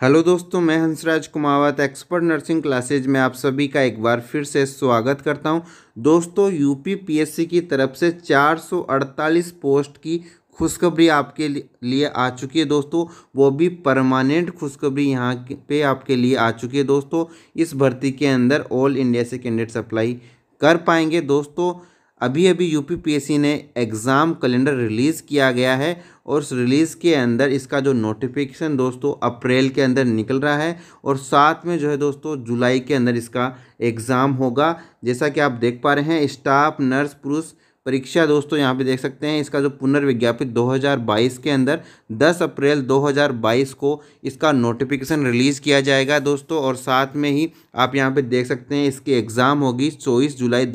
Hello दोस्तों मैं Hansraj Kumawat expert nursing classes में आप सभी का एक बार फिर से स्वागत करता हूं दोस्तों यूपी पीएससी की तरफ से 448 पोस्ट की खुशखबरी आपके लिए आ चुकी है दोस्तों वो भी परमानेंट खुशखबरी यहाँ पे आपके लिए आ चुकी है दोस्तों इस भर्ती के अंदर ऑल इंडिया से कैंडिडेट अप्लाई कर पाएंगे दोस्तों अभी अभी यूपीपीएससी ने एग्ज़ाम कैलेंडर रिलीज़ किया गया है और उस रिलीज़ के अंदर इसका जो नोटिफिकेशन दोस्तों अप्रैल के अंदर निकल रहा है और साथ में जो है दोस्तों जुलाई के अंदर इसका एग्ज़ाम होगा जैसा कि आप देख पा रहे हैं स्टाफ नर्स पुरुष परीक्षा दोस्तों यहाँ पे देख सकते हैं इसका जो पुनर्विज्ञापित 2022 के अंदर 10 अप्रैल 2022 को इसका नोटिफिकेशन रिलीज़ किया जाएगा दोस्तों और साथ में ही आप यहाँ पे देख सकते हैं इसकी एग्ज़ाम होगी 24 जुलाई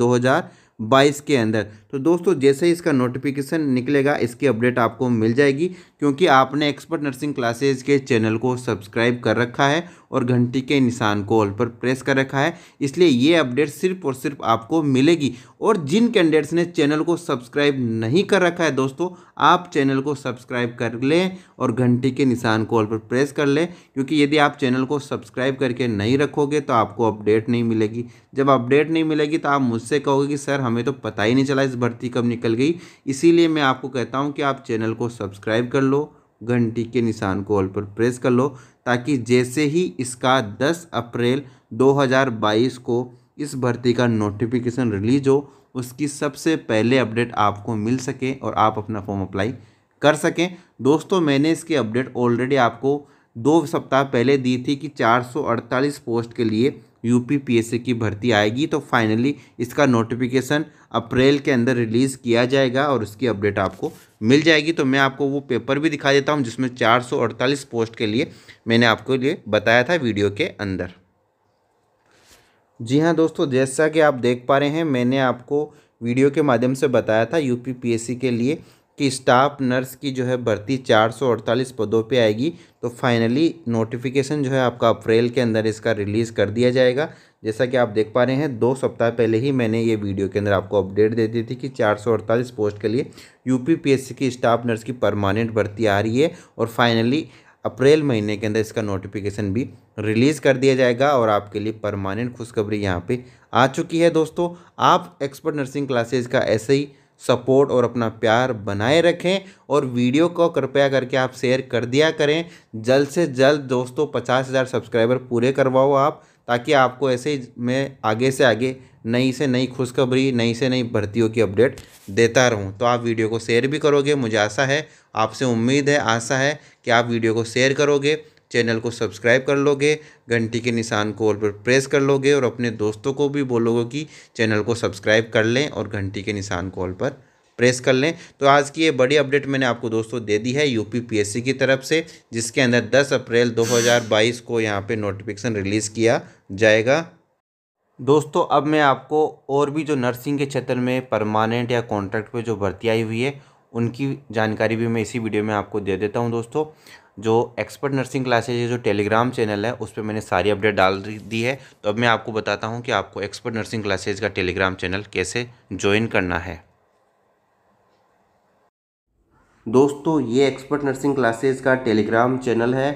बाईस के अंदर तो दोस्तों जैसे ही इसका नोटिफिकेशन निकलेगा इसकी अपडेट आपको मिल जाएगी क्योंकि आपने एक्सपर्ट नर्सिंग क्लासेज के चैनल को सब्सक्राइब कर रखा है और घंटी के निशान को ऑल पर प्रेस कर रखा है इसलिए ये अपडेट सिर्फ और सिर्फ आपको मिलेगी और जिन कैंडिडेट्स ने चैनल को सब्सक्राइब नहीं कर रखा है दोस्तों आप चैनल को सब्सक्राइब कर लें और घंटी के निशान को ऑल पर प्रेस कर लें क्योंकि यदि आप चैनल को सब्सक्राइब करके नहीं रखोगे तो आपको अपडेट नहीं मिलेगी जब अपडेट नहीं मिलेगी तो आप मुझसे कहोगे कि सर हमें तो पता ही नहीं चला इस भर्ती कब निकल गई इसीलिए मैं आपको कहता हूँ कि आप चैनल को सब्सक्राइब कर लो घंटी के निशान को ऑल पर प्रेस कर लो ताकि जैसे ही इसका 10 अप्रैल 2022 को इस भर्ती का नोटिफिकेशन रिलीज हो उसकी सबसे पहले अपडेट आपको मिल सके और आप अपना फॉर्म अप्लाई कर सकें दोस्तों मैंने इसकी अपडेट ऑलरेडी आपको दो सप्ताह पहले दी थी कि 448 पोस्ट के लिए यूपीपीएससी की भर्ती आएगी तो फाइनली इसका नोटिफिकेशन अप्रैल के अंदर रिलीज़ किया जाएगा और उसकी अपडेट आपको मिल जाएगी तो मैं आपको वो पेपर भी दिखा देता हूँ जिसमें अड़तालीस पोस्ट के लिए मैंने आपको लिए बताया था वीडियो के अंदर जी हाँ दोस्तों जैसा कि आप देख पा रहे हैं मैंने आपको वीडियो के माध्यम से बताया था यूपीपीएससी के लिए कि स्टाफ नर्स की जो है भर्ती 448 पदों पे आएगी तो फाइनली नोटिफिकेशन जो है आपका अप्रैल के अंदर इसका रिलीज़ कर दिया जाएगा जैसा कि आप देख पा रहे हैं दो सप्ताह पहले ही मैंने ये वीडियो के अंदर आपको अपडेट दे दी थी कि 448 पोस्ट के लिए यूपीपीएससी की स्टाफ नर्स की परमानेंट भर्ती आ रही है और फाइनली अप्रैल महीने के अंदर इसका नोटिफिकेशन भी रिलीज़ कर दिया जाएगा और आपके लिए परमानेंट खुशखबरी यहाँ पर आ चुकी है दोस्तों आप एक्सपर्ट नर्सिंग क्लासेज़ का ऐसे ही सपोर्ट और अपना प्यार बनाए रखें और वीडियो को कृपया करके आप शेयर कर दिया करें जल्द से जल्द दोस्तों पचास हज़ार सब्सक्राइबर पूरे करवाओ आप ताकि आपको ऐसे ही मैं आगे से आगे नई से नई खुशखबरी नई से नई भर्तियों की अपडेट देता रहूं तो आप वीडियो को शेयर भी करोगे मुझे आशा है आपसे उम्मीद है आशा है कि आप वीडियो को शेयर करोगे चैनल को सब्सक्राइब कर लोगे घंटी के निशान को ऑल पर प्रेस कर लोगे और अपने दोस्तों को भी बोलोगे कि चैनल को सब्सक्राइब कर लें और घंटी के निशान को ऑल पर प्रेस कर लें तो आज की ये बड़ी अपडेट मैंने आपको दोस्तों दे दी है यूपी पीएससी की तरफ से जिसके अंदर 10 अप्रैल 2022 को यहाँ पे नोटिफिकेशन रिलीज़ किया जाएगा दोस्तों अब मैं आपको और भी जो नर्सिंग के क्षेत्र में परमानेंट या कॉन्ट्रैक्ट पे जो भर्ती आई हुई है उनकी जानकारी भी मैं इसी वीडियो में आपको दे देता हूँ दोस्तों जो एक्सपर्ट नर्सिंग क्लासेज है जो टेलीग्राम चैनल है उस पर मैंने सारी अपडेट डाल दी है तो अब मैं आपको बताता हूँ कि आपको एक्सपर्ट नर्सिंग क्लासेज का टेलीग्राम चैनल कैसे ज्वाइन करना है दोस्तों ये एक्सपर्ट नर्सिंग क्लासेज का टेलीग्राम चैनल है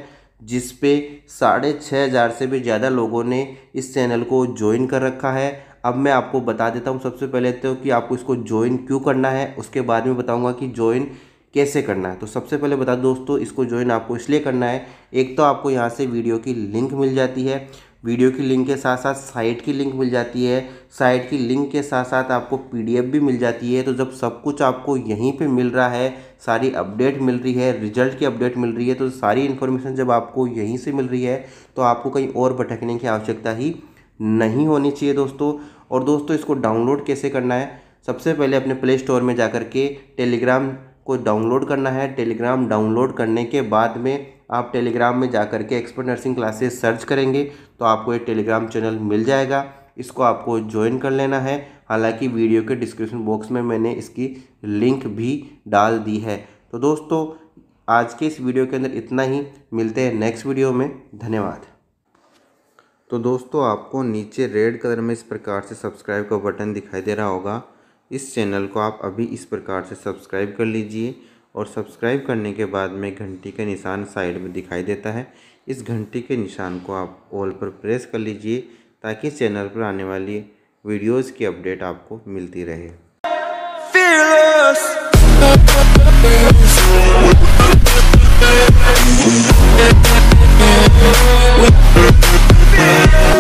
जिस पे साढ़े छः हज़ार से भी ज़्यादा लोगों ने इस चैनल को ज्वाइन कर रखा है अब मैं आपको बता देता हूँ सबसे पहले तो कि आपको इसको ज्वाइन क्यों करना है उसके बाद में बताऊँगा कि ज्वाइन कैसे करना है तो सबसे पहले बता दोस्तों इसको ज्वाइन आपको इसलिए करना है एक तो आपको यहाँ से वीडियो की लिंक मिल जाती है वीडियो की लिंक के साथ साथ साइट की लिंक मिल जाती है साइट की लिंक के साथ साथ आपको पीडीएफ भी मिल जाती है तो जब सब कुछ आपको यहीं पे मिल रहा है सारी अपडेट मिल रही है रिजल्ट की अपडेट मिल रही है तो सारी इन्फॉर्मेशन जब आपको यहीं से मिल रही है तो आपको कहीं और भटकने की आवश्यकता ही नहीं होनी चाहिए दोस्तों और दोस्तों इसको डाउनलोड कैसे करना है सबसे पहले अपने प्ले स्टोर में जा के टेलीग्राम को डाउनलोड करना है टेलीग्राम डाउनलोड करने के बाद में आप टेलीग्राम में जा कर के एक्सपर्ट नर्सिंग क्लासेस सर्च करेंगे तो आपको एक टेलीग्राम चैनल मिल जाएगा इसको आपको ज्वाइन कर लेना है हालांकि वीडियो के डिस्क्रिप्शन बॉक्स में मैंने इसकी लिंक भी डाल दी है तो दोस्तों आज के इस वीडियो के अंदर इतना ही मिलते हैं नेक्स्ट वीडियो में धन्यवाद तो दोस्तों आपको नीचे रेड कलर में इस प्रकार से सब्सक्राइब का बटन दिखाई दे रहा होगा इस चैनल को आप अभी इस प्रकार से सब्सक्राइब कर लीजिए और सब्सक्राइब करने के बाद में घंटी का निशान साइड में दिखाई देता है इस घंटी के निशान को आप ऑल पर प्रेस कर लीजिए ताकि चैनल पर आने वाली वीडियोस की अपडेट आपको मिलती रहे Fearless.